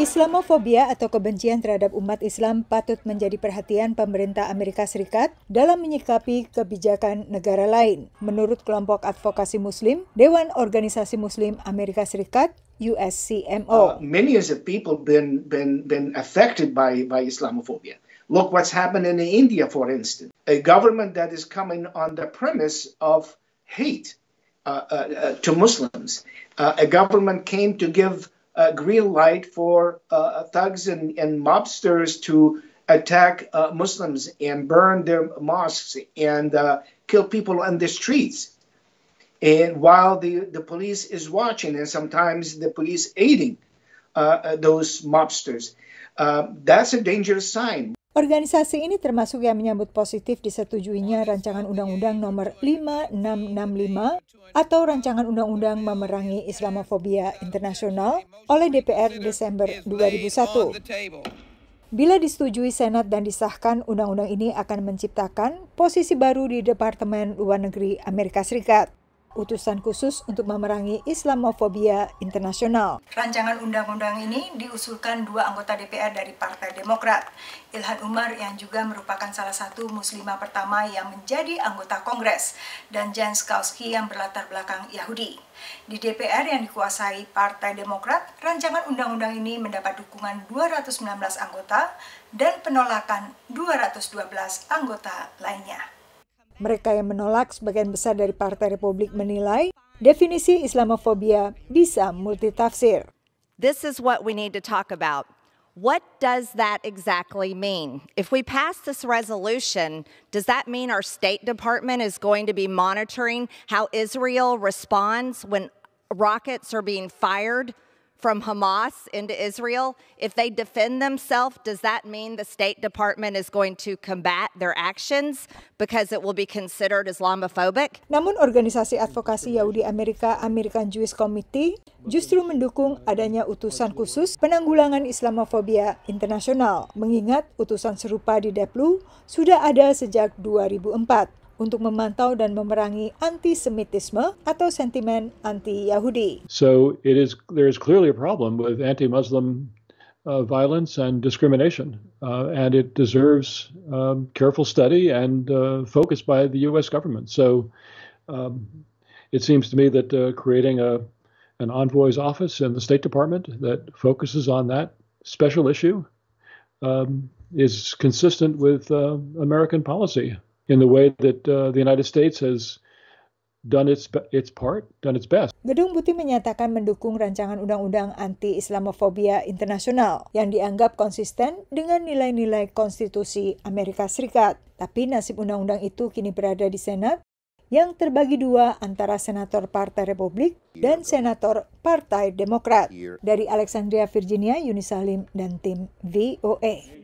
Islamofobia atau kebencian terhadap umat Islam patut menjadi perhatian pemerintah Amerika Serikat dalam menyikapi kebijakan negara lain. Menurut kelompok advokasi Muslim, Dewan Organisasi Muslim Amerika Serikat USCMO. Uh, many of the people been been been affected by by Islamophobia. Look what's happened in India, for instance, a government that is coming on the premise of hate uh, uh, uh to Muslims. Uh, a government came to give uh, green light for uh, thugs and, and, mobsters to attack uh, Muslims and burn their mosques and uh, kill people on the streets. And while the, the police is watching and sometimes the police aiding uh, uh, those mobsters, that's a dangerous sign. Organisasi ini termasuk yang menyambut positif disetujuinya rancangan undang-undang nomor 5665 atau rancangan undang-undang memerangi Islamofobia internasional oleh DPR Desember 2001. Bila disetujui Senat dan disahkan, undang-undang ini akan menciptakan posisi baru di Departemen Luar Negeri Amerika Serikat utusan khusus untuk memerangi Islamofobia internasional. Rancangan undang-undang ini diusulkan dua anggota DPR dari Partai Demokrat, Ilhan Umar yang juga merupakan salah satu muslimah pertama yang menjadi anggota Kongres, dan Jan Skowski yang berlatar belakang Yahudi. Di DPR yang dikuasai Partai Demokrat, rancangan undang-undang ini mendapat dukungan 219 anggota dan penolakan 212 anggota lainnya. Mereka yang menolak sebagian besar dari Partai Republik menilai definisi Islamofobia bisa multitafsir. This is what we need to talk about. What does that exactly mean? If we pass this resolution, does that mean our State Department is going to be monitoring how Israel responds when rockets are being fired from Hamas into Israel, if they defend themselves, does that mean the State Department is going to combat their actions because it will be considered Islamophobic? Namun organisasi advokasi Yahudi Amerika American Jewish Committee justru mendukung adanya utusan khusus penanggulangan Islamofobia internasional, mengingat utusan serupa di Deplu sudah ada sejak 2004. untuk memantau dan memerangi antisemitisme atau sentimen anti-Yahudi. So it is there is clearly a problem with anti-Muslim uh, violence and discrimination, uh, and it deserves um, careful study and uh, focus by the U.S. government. So um, it seems to me that uh, creating a an envoy's office in the State Department that focuses on that special issue um, is consistent with uh, American policy. in the way that uh, the United States has done its its part, done its best. Gedung Putih menyatakan mendukung rancangan undang-undang anti Islamofobia internasional yang dianggap konsisten dengan nilai-nilai konstitusi Amerika Serikat. Tapi nasib undang-undang itu kini berada di Senat yang terbagi dua antara Senator Partai Republik dan Senator Partai Demokrat. Dari Alexandria, Virginia, Yunis Salim dan tim VOA.